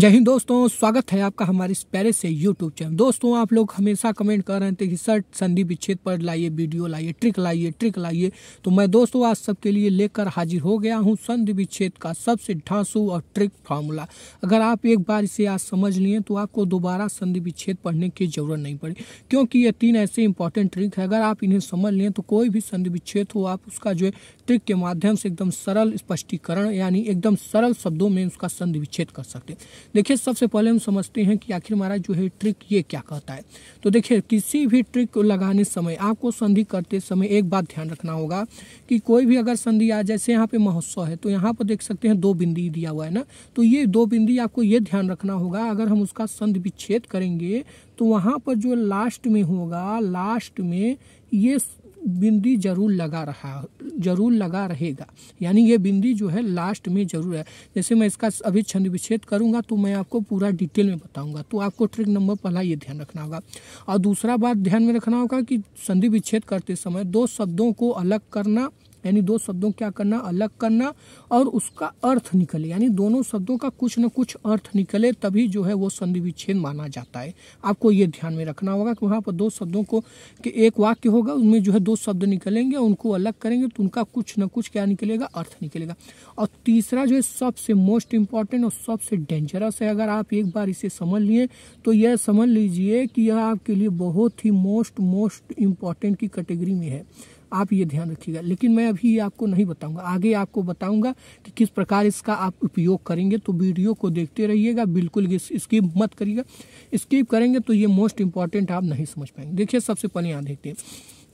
जय हिंद दोस्तों स्वागत है आपका हमारे इस प्यारे से यूट्यूब चैनल दोस्तों आप लोग हमेशा कमेंट कर रहे थे कि सर संधि विच्छेद पर लाइए वीडियो लाइए ट्रिक लाइए ट्रिक लाइए तो मैं दोस्तों आज सबके लिए लेकर हाजिर हो गया हूं संधि विच्छेद का सबसे ढांसू और ट्रिक फार्मूला अगर आप एक बार इसे आज समझ लिए तो आपको दोबारा संधि विच्छेद पढ़ने की जरूरत नहीं पड़ी क्योंकि ये तीन ऐसे इंपॉर्टेंट ट्रिक है अगर आप इन्हें समझ लें तो कोई भी संधि विच्छेद हो आप उसका जो है ट्रिक के माध्यम से एकदम सरल स्पष्टीकरण यानी एकदम सरल शब्दों में उसका संधि विच्छेद कर सकते हैं देखिए सबसे पहले हम समझते हैं कि आखिर हमारा जो है ट्रिक ये क्या कहता है तो देखिए किसी भी ट्रिक को लगाने समय आपको संधि करते समय एक बात ध्यान रखना होगा कि कोई भी अगर संधि आ जैसे यहाँ पे महोत्सव है तो यहाँ पर देख सकते हैं दो बिंदी दिया हुआ है ना तो ये दो बिंदी आपको ये ध्यान रखना होगा अगर हम उसका संधि विच्छेद करेंगे तो वहाँ पर जो लास्ट में होगा लास्ट में ये बिंदी जरूर लगा रहा जरूर लगा रहेगा यानी ये बिंदी जो है लास्ट में जरूर है जैसे मैं इसका अभी छंद विच्छेद करूँगा तो मैं आपको पूरा डिटेल में बताऊँगा तो आपको ट्रिक नंबर पहला ये ध्यान रखना होगा और दूसरा बात ध्यान में रखना होगा कि संधि विच्छेद करते समय दो शब्दों को अलग करना यानी दो शब्दों क्या करना अलग करना और उसका अर्थ निकले यानी दोनों शब्दों का कुछ न कुछ अर्थ निकले तभी जो है वो संधि विच्छेद माना जाता है आपको ये ध्यान में रखना होगा कि वहाँ पर दो शब्दों को कि एक वाक्य होगा उनमें जो है दो शब्द निकलेंगे उनको अलग करेंगे तो उनका कुछ न कुछ क्या निकलेगा अर्थ निकलेगा और तीसरा जो है सबसे मोस्ट इम्पॉर्टेंट और सबसे डेंजरस है अगर आप एक बार इसे समझ लिए तो यह समझ लीजिए कि यह आपके लिए बहुत ही मोस्ट मोस्ट इम्पॉर्टेंट की कैटेगरी में है आप ये ध्यान रखिएगा लेकिन मैं अभी आपको नहीं बताऊंगा आगे आपको बताऊंगा कि किस प्रकार इसका आप उपयोग करेंगे तो वीडियो को देखते रहिएगा बिल्कुल स्किप मत करिएगा स्किप करेंगे तो ये मोस्ट इंपॉर्टेंट आप नहीं समझ पाएंगे देखिए सबसे पहले यहाँ देखते हैं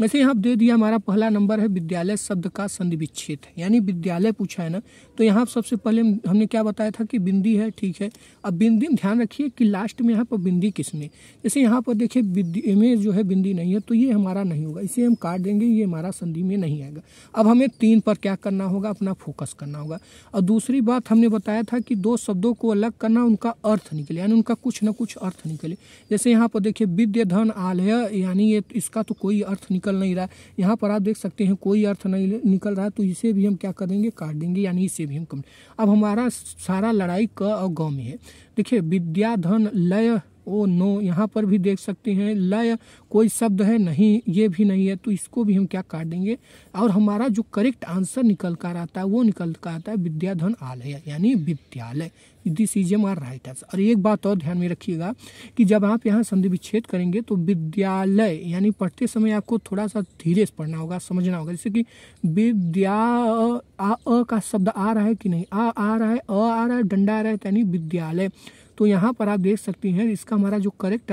वैसे यहाँ दे दिया हमारा पहला नंबर है विद्यालय शब्द का संधि विच्छेद यानी विद्यालय पूछा है ना तो यहाँ सबसे पहले हमने क्या बताया था कि बिंदी है ठीक है अब बिंदी ध्यान रखिए कि लास्ट में यहाँ पर बिंदी किसने जैसे यहाँ पर देखिए बिंदी में जो है बिंदी नहीं है तो ये हमारा नहीं होगा इसे हम काट देंगे ये हमारा संधि में नहीं आएगा अब हमें तीन पर क्या करना होगा अपना फोकस करना होगा और दूसरी बात हमने बताया था कि दो शब्दों को अलग करना उनका अर्थ निकले यानी उनका कुछ ना कुछ अर्थ निकले जैसे यहाँ पर देखिए विद्य धन आलय यानी ये इसका तो कोई अर्थ निकल नहीं रहा है यहाँ पर आप देख सकते हैं कोई अर्थ नहीं निकल रहा है तो इसे भी हम क्या करेंगे काट देंगे यानी इसे भी हम कम अब हमारा सारा लड़ाई क और गौ में है देखिए विद्याधन लय ओ नो यहाँ पर भी देख सकते हैं लय कोई शब्द है नहीं ये भी नहीं है तो इसको भी हम क्या काट देंगे और हमारा जो करेक्ट आंसर निकल कर आता है वो निकल कर आता है विद्याधन आलय यानी विद्यालय this is M R right answer और एक बात और ध्यान में रखिएगा कि जब आप यहाँ संधि विच्छेद करेंगे तो विद्यालय यानी पढ़ते समय आपको थोड़ा सा धीरे से पढ़ना होगा समझना होगा जैसे कि विद्या आ, आ, आ का शब्द आ रहा है कि नहीं आ आ रहा है अ आ रहा है डंडा आ रहा है यानी विद्यालय तो यहाँ पर आप देख सकते हैं इसका हमारा जो करेक्ट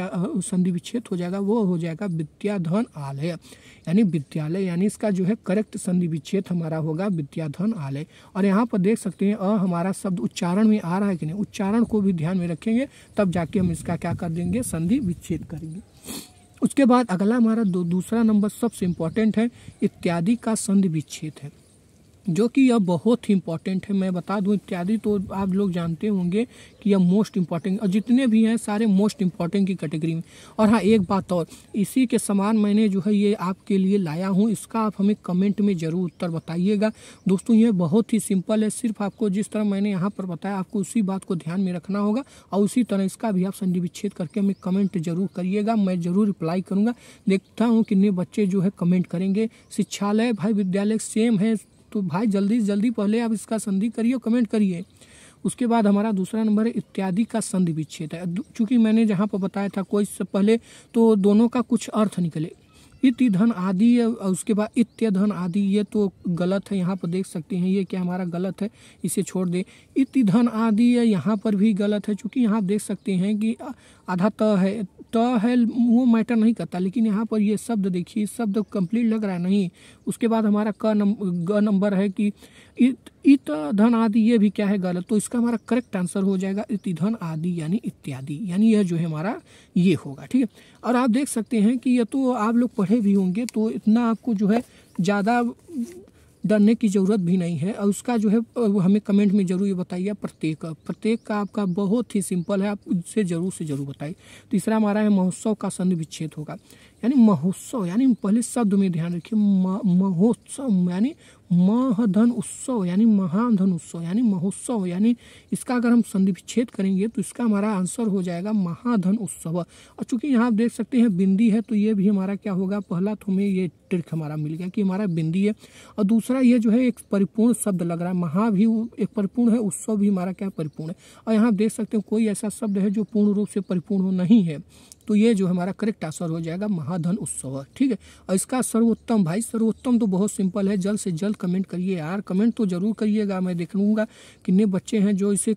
संधि विच्छेद हो जाएगा वो हो जाएगा विद्याधन आलय यानी विद्यालय यानी इसका जो है करेक्ट संधि विच्छेद हमारा होगा विद्याधन आलय और यहाँ पर देख सकते हैं अ हमारा शब्द उच्चारण में आ रहा है कि नहीं उच्चारण को भी ध्यान में रखेंगे तब जाके हम इसका क्या कर देंगे संधि विच्छेद करेंगे उसके बाद अगला हमारा दो दूसरा नंबर सबसे इम्पॉर्टेंट है इत्यादि का संधि विच्छेद है जो कि यह बहुत ही इम्पॉर्टेंट है मैं बता दूं इत्यादि तो आप लोग जानते होंगे कि यह मोस्ट इम्पॉर्टेंट और जितने भी हैं सारे मोस्ट इम्पॉर्टेंट की कैटेगरी में और हाँ एक बात और इसी के समान मैंने जो है ये आपके लिए लाया हूँ इसका आप हमें कमेंट में ज़रूर उत्तर बताइएगा दोस्तों ये बहुत ही सिंपल है सिर्फ आपको जिस तरह मैंने यहाँ पर बताया आपको उसी बात को ध्यान में रखना होगा और उसी तरह इसका भी आप संधि विच्छेद करके हमें कमेंट जरूर करिएगा मैं ज़रूर रिप्लाई करूँगा देखता हूँ कितने बच्चे जो है कमेंट करेंगे शिक्षालय भाई विद्यालय सेम है तो भाई जल्दी से जल्दी पहले आप इसका संधि करिए और कमेंट करिए उसके बाद हमारा दूसरा नंबर है इत्यादि का संधि विच्छेद है चूँकि मैंने जहाँ पर बताया था कोई से पहले तो दोनों का कुछ अर्थ निकले इति धन आदि उसके बाद इत्य धन आदि ये तो गलत है यहाँ पर देख सकते हैं ये क्या हमारा गलत है इसे छोड़ दे इति धन आदि यहाँ पर भी गलत है चूंकि यहाँ देख सकते हैं कि आधा त है त है वो मैटर नहीं करता लेकिन यहाँ पर ये शब्द देखिए शब्द कंप्लीट लग रहा है नहीं उसके बाद हमारा क नंबर नंबर है कि इत धन आदि ये भी क्या है गलत तो इसका हमारा करेक्ट आंसर हो जाएगा धन आदि यानी इत्यादि यानी यह जो है हमारा ये होगा ठीक है और आप देख सकते हैं कि यह तो आप लोग पढ़े भी होंगे तो इतना आपको जो है ज़्यादा डरने की ज़रूरत भी नहीं है और उसका जो है हमें कमेंट में ज़रूर ये बताइए प्रत्येक का प्रत्येक का आपका बहुत ही सिंपल है आप उससे ज़रूर से ज़रूर बताइए तीसरा हमारा है महोत्सव का संधि विच्छेद होगा यानी महोत्सव यानी पहले शब्द में ध्यान रखिए महोत्सव यानी महधन उत्सव यानी महाधन उत्सव यानी महोत्सव यानी इसका अगर हम संधि विच्छेद करेंगे तो इसका हमारा आंसर हो जाएगा महाधन उत्सव और चूंकि यहाँ आप देख सकते हैं बिंदी है तो ये भी हमारा क्या होगा पहला तो हमें ये ट्रिक हमारा मिल गया कि हमारा बिंदी है और दूसरा ये जो है एक परिपूर्ण शब्द लग रहा है महा भी एक परिपूर्ण है उत्सव भी हमारा क्या परिपूर्ण है और यहाँ देख सकते हो कोई ऐसा शब्द है जो पूर्ण रूप से परिपूर्ण नहीं है तो ये जो हमारा करेक्ट आंसर हो जाएगा महाधन उत्सव ठीक है और इसका सर्वोत्तम भाई सर्वोत्तम तो बहुत सिंपल है जल्द से जल्द कमेंट करिए यार कमेंट तो जरूर करिएगा मैं देख लूँगा कितने बच्चे हैं जो इसे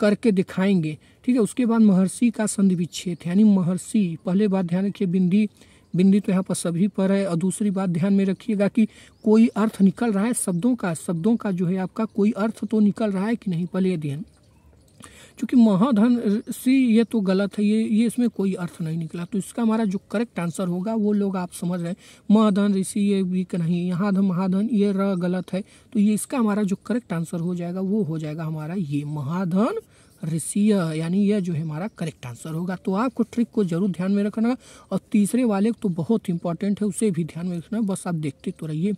करके दिखाएंगे ठीक है उसके बाद महर्षि का संधि विच्छेद यानी महर्षि पहले बात ध्यान रखिए बिंदी बिंदी तो यहाँ पर सभी पर है और दूसरी बात ध्यान में रखिएगा कि कोई अर्थ निकल रहा है शब्दों का शब्दों का जो है आपका कोई अर्थ तो निकल रहा है कि नहीं पहले ध्यान क्योंकि महाधन सी ये तो गलत है ये ये इसमें कोई अर्थ नहीं निकला तो इसका हमारा जो करेक्ट आंसर होगा वो लोग आप समझ रहे हैं महाधन ऋषि ये वीक नहीं यहाँ धन महाधन ये र गलत है तो ये इसका हमारा जो करेक्ट आंसर हो जाएगा वो हो जाएगा हमारा ये महाधन ऋषि यानी यह जो है हमारा करेक्ट आंसर होगा तो आपको ट्रिक को जरूर ध्यान में रखना और तीसरे वाले तो बहुत इंपॉर्टेंट है उसे भी ध्यान में रखना बस आप देखते तो रहिए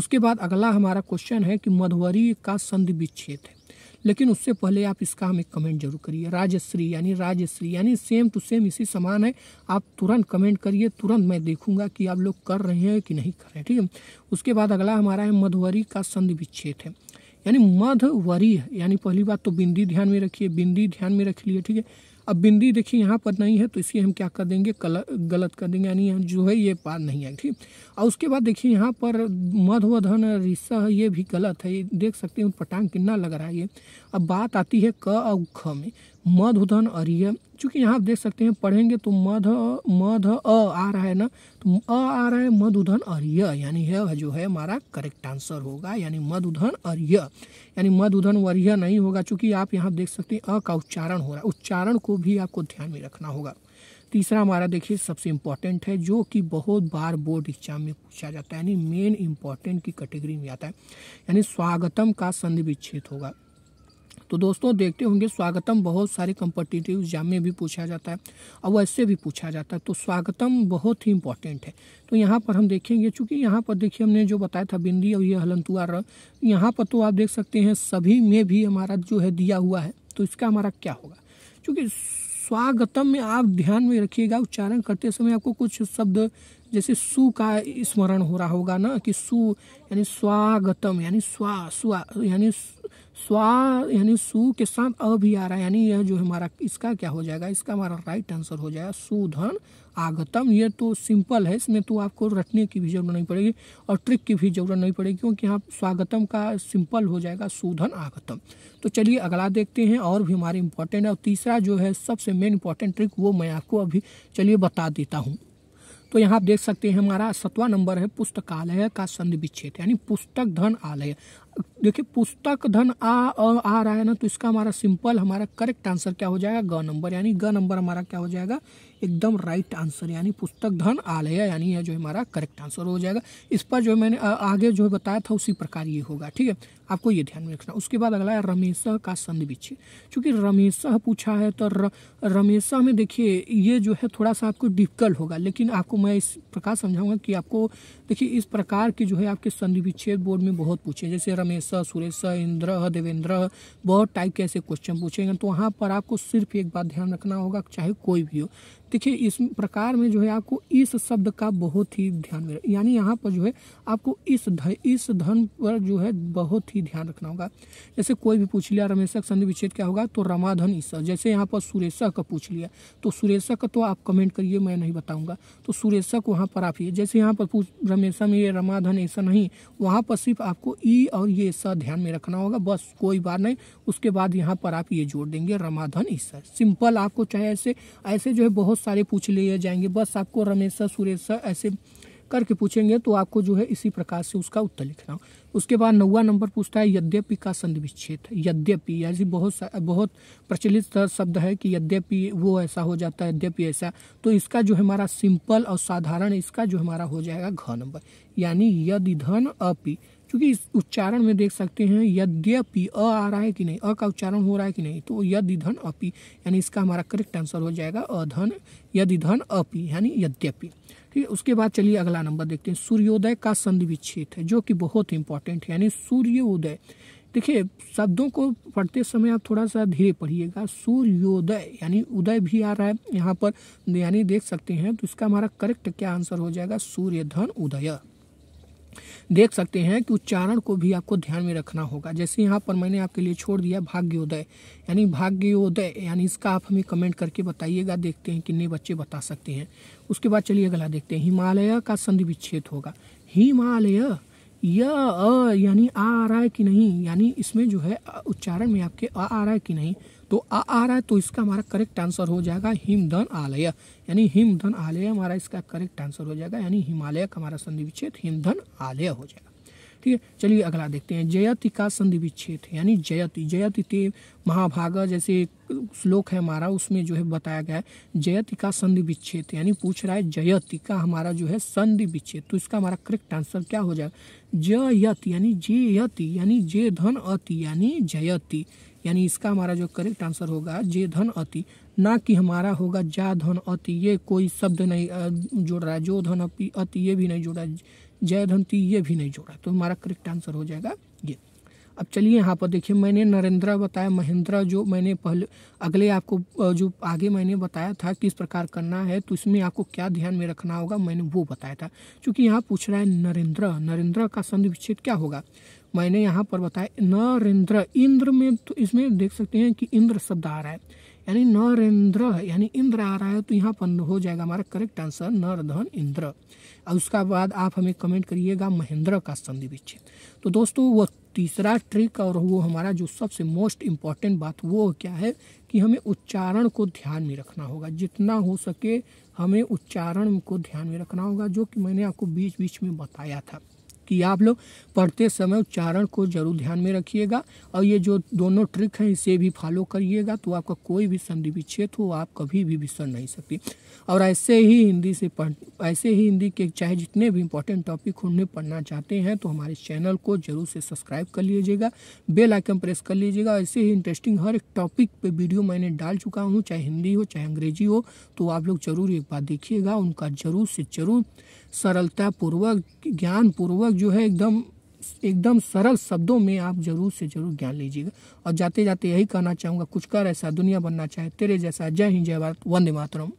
उसके बाद अगला हमारा क्वेश्चन है कि मधुवरी का संधि विच्छेद है लेकिन उससे पहले आप इसका हमें कमेंट जरूर करिए राजश्री यानी राजश्री यानी सेम टू सेम इसी समान है आप तुरंत कमेंट करिए तुरंत मैं देखूंगा कि आप लोग कर रहे हैं कि नहीं कर रहे हैं ठीक है उसके बाद अगला हमारा है मधुवरी का संधि विच्छेद है यानी मधुवरी यानी पहली बात तो बिंदी ध्यान में रखिए बिंदी ध्यान में रख लिए ठीक है अब बिंदी देखिए यहाँ पर नहीं है तो इसलिए हम क्या कर देंगे कलर गलत कर देंगे यानी जो है ये पार नहीं आएगी ठीक और उसके बाद देखिए यहाँ पर मधुवधन रिसा ये भी गलत है ये देख सकते हैं पटांग कितना लग रहा है ये अब बात आती है क और ख में मधुधन अरिय चूंकि यहाँ आप देख सकते हैं पढ़ेंगे तो मध मध अ आ रहा है ना तो अ आ रहा है मधुधन अरिय यानी यह जो है हमारा करेक्ट आंसर होगा यानी मधुधन अरिय यानी मधुधन वर्य नहीं होगा चूंकि आप यहाँ देख सकते हैं अ का उच्चारण हो रहा है उच्चारण को भी आपको ध्यान में रखना होगा तीसरा हमारा देखिए सबसे इम्पॉर्टेंट है जो कि बहुत बार बोर्ड एग्जाम में पूछा जाता है यानी मेन इम्पॉर्टेंट की कैटेगरी में आता है यानी स्वागतम का संधि विच्छेद होगा तो दोस्तों देखते होंगे स्वागतम बहुत सारे कंपटिटिव एग्जाम में भी पूछा जाता है और वैसे भी पूछा जाता है तो स्वागतम बहुत ही इंपॉर्टेंट है तो यहाँ पर हम देखेंगे चूँकि यहाँ पर देखिए हमने जो बताया था बिंदी और ये हलंतुआ र यहाँ पर तो आप देख सकते हैं सभी में भी हमारा जो है दिया हुआ है तो इसका हमारा क्या होगा चूँकि स्वागतम में आप ध्यान में रखिएगा उच्चारण करते समय आपको कुछ शब्द जैसे सु का स्मरण हो रहा होगा ना कि सु यानी स्वागतम यानी स्वा स्वा यानी स्वा यानी सु के साथ अ भी आ रहा है यानी यह जो हमारा इसका क्या हो जाएगा इसका हमारा राइट आंसर हो जाएगा सुधन आगतम ये तो सिंपल है इसमें तो आपको रटने की भी जरूरत नहीं पड़ेगी और ट्रिक की भी जरूरत नहीं पड़ेगी क्योंकि यहाँ स्वागतम का सिंपल हो जाएगा सुधन आगतम तो चलिए अगला देखते हैं और भी हमारे इम्पोर्टेंट है और तीसरा जो है सबसे मेन इंपॉर्टेंट ट्रिक वो मैं आपको अभी चलिए बता देता हूँ तो यहाँ आप देख सकते हैं हमारा सतवा नंबर है पुस्तकालय का संधि विच्छेद यानी पुस्तक धन आलय देखिए पुस्तक धन आ आ रहा है ना तो इसका हमारा सिंपल हमारा करेक्ट आंसर क्या हो जाएगा ग नंबर यानी ग नंबर हमारा क्या हो जाएगा एकदम राइट आंसर यानी पुस्तक धन आलय यानी यह जो हमारा करेक्ट आंसर हो जाएगा इस पर जो मैंने आगे जो बताया था उसी प्रकार ये होगा ठीक है आपको ये ध्यान में रखना उसके बाद अगला है रमेश का संधि विच्छेद चूँकि रमेश पूछा है तो रमेश में देखिए ये जो है थोड़ा सा आपको डिफिकल्ट होगा लेकिन आपको मैं इस प्रकार समझाऊंगा कि आपको देखिए इस प्रकार के जो है आपके संधि विच्छेद बोर्ड में बहुत पूछे जैसे रमेश सुरेश इंद्र देवेंद्र बहुत टाइप के ऐसे क्वेश्चन पूछेंगे तो वहाँ पर आपको सिर्फ एक बात ध्यान रखना होगा चाहे कोई भी हो देखिए इस प्रकार में जो है आपको इस शब्द का बहुत ही ध्यान में यानी यहाँ पर जो है आपको इस ध, इस धन पर जो है बहुत ही ध्यान रखना होगा जैसे कोई भी पूछ लिया रमेशक संधि विच्छेद क्या होगा तो रमाधन ईस जैसे यहाँ पर सुरेशा का पूछ लिया तो सुरेशा का तो आप कमेंट करिए मैं नहीं बताऊँगा तो सुरेशा को वहाँ पर आप ये जैसे यहाँ पर पूछ रमेशा में ये रमाधन ऐसा नहीं वहाँ पर सिर्फ आपको ई और ये ऐसा ध्यान में रखना होगा बस कोई बात नहीं उसके बाद यहाँ पर आप ये जोड़ देंगे रमाधन ईसा सिंपल आपको चाहे ऐसे ऐसे जो है बहुत बहुत सारे पूछ लिए जाएंगे बस आपको रमेश सर सुरेश सर ऐसे करके पूछेंगे तो आपको जो है इसी प्रकार से उसका उत्तर लिखना उसके बाद नौवा नंबर पूछता है यद्यपि का संधि विच्छेद यद्यपि ऐसी बहुत बहुत प्रचलित शब्द है कि यद्यपि वो ऐसा हो जाता है यद्यपि ऐसा तो इसका जो हमारा सिंपल और साधारण इसका जो हमारा हो जाएगा घ नंबर यानी यदि धन अपी क्योंकि इस उच्चारण में देख सकते हैं यद्यपि अ आ रहा है कि नहीं अ का उच्चारण हो रहा है कि नहीं तो यदि धन अपि यानी इसका हमारा करेक्ट आंसर हो जाएगा अधन यदि धन अपि यानी यद्यपि ठीक है उसके बाद चलिए अगला नंबर देखते हैं सूर्योदय का संधि विच्छेद है जो कि बहुत इंपॉर्टेंट है यानी सूर्योदय देखिए शब्दों को पढ़ते समय आप थोड़ा सा धीरे पढ़िएगा सूर्योदय यानी उदय भी आ रहा है यहाँ पर यानी देख सकते हैं तो इसका हमारा करेक्ट क्या आंसर हो जाएगा सूर्य धन उदय देख सकते हैं कि उच्चारण को भी आपको ध्यान में रखना होगा जैसे यहाँ पर मैंने आपके लिए छोड़ दिया भाग्योदय यानी भाग्योदय यानी इसका आप हमें कमेंट करके बताइएगा देखते हैं कितने बच्चे बता सकते हैं उसके बाद चलिए अगला देखते हैं हिमालय का संधि विच्छेद होगा हिमालय य यानी आ आ रहा है कि नहीं यानी इसमें जो है उच्चारण में आपके आ आ रहा है कि नहीं तो आ आ रहा है तो इसका हमारा करेक्ट आंसर हो जाएगा हिमधन आलय यानी हिमधन आलय हमारा इसका करेक्ट आंसर हो जाएगा यानी हिमालय का हमारा संधि विच्छेद हिमधन आलय हो जाएगा ठीक है चलिए अगला देखते हैं जयति का संधि विच्छेद यानी जयति जयति ते महाभाग जैसे श्लोक है हमारा उसमें जो है बताया गया है जयति का संधि विच्छेद यानी पूछ रहा है जयति का हमारा जो है संधि विच्छेद तो इसका हमारा करेक्ट आंसर क्या हो जाएगा जयति यानी यति यानी जय धन अति यानी जयति यानी इसका हमारा जो करेक्ट आंसर होगा जे धन अति ना कि हमारा होगा जा धन अति ये कोई शब्द नहीं जोड़ रहा है जो धन अति ये भी नहीं जोड़ा जय धन ती ये भी नहीं जोड़ा तो हमारा करेक्ट आंसर हो जाएगा ये अब चलिए यहाँ पर देखिए मैंने नरेंद्रा बताया महेंद्रा जो मैंने पहले अगले आपको जो आगे मैंने बताया था किस प्रकार करना है तो इसमें आपको क्या ध्यान में रखना होगा मैंने वो बताया था क्योंकि यहाँ पूछ रहा है नरेंद्र नरेंद्र का संधि विच्छेद क्या होगा मैंने यहाँ पर बताया नरेंद्र इंद्र में तो इसमें देख सकते हैं कि इंद्र शब्द आ रहा है यानी नरेंद्र यानी इंद्र आ रहा है तो यहाँ पर हो जाएगा हमारा करेक्ट आंसर नरधन इंद्र और उसका बाद आप हमें कमेंट करिएगा महेंद्र का संधि विच्छेद तो दोस्तों वह तीसरा ट्रिक और वो हमारा जो सबसे मोस्ट इम्पॉर्टेंट बात वो क्या है कि हमें उच्चारण को ध्यान में रखना होगा जितना हो सके हमें उच्चारण को ध्यान में रखना होगा जो कि मैंने आपको बीच बीच में बताया था कि आप लोग पढ़ते समय उच्चारण को जरूर ध्यान में रखिएगा और ये जो दोनों ट्रिक हैं इसे भी फॉलो करिएगा तो आपका कोई भी संधि विच्छेद हो आप कभी भी विसर नहीं सकती और ऐसे ही हिंदी से पढ़ ऐसे ही हिंदी के चाहे जितने भी इंपॉर्टेंट टॉपिक उन्हें पढ़ना चाहते हैं तो हमारे चैनल को जरूर से सब्सक्राइब कर लीजिएगा बेल आइकन प्रेस कर लीजिएगा ऐसे ही इंटरेस्टिंग हर एक टॉपिक पे वीडियो मैंने डाल चुका हूँ चाहे हिंदी हो चाहे अंग्रेजी हो तो आप लोग जरूर एक बार देखिएगा उनका जरूर से जरूर सरलतापूर्वक ज्ञानपूर्वक जो है एकदम एकदम सरल शब्दों में आप जरूर से जरूर ज्ञान लीजिएगा और जाते जाते यही कहना चाहूँगा कुछ कर ऐसा दुनिया बनना चाहे तेरे जैसा जय हिंद जय भारत वंदे मातरम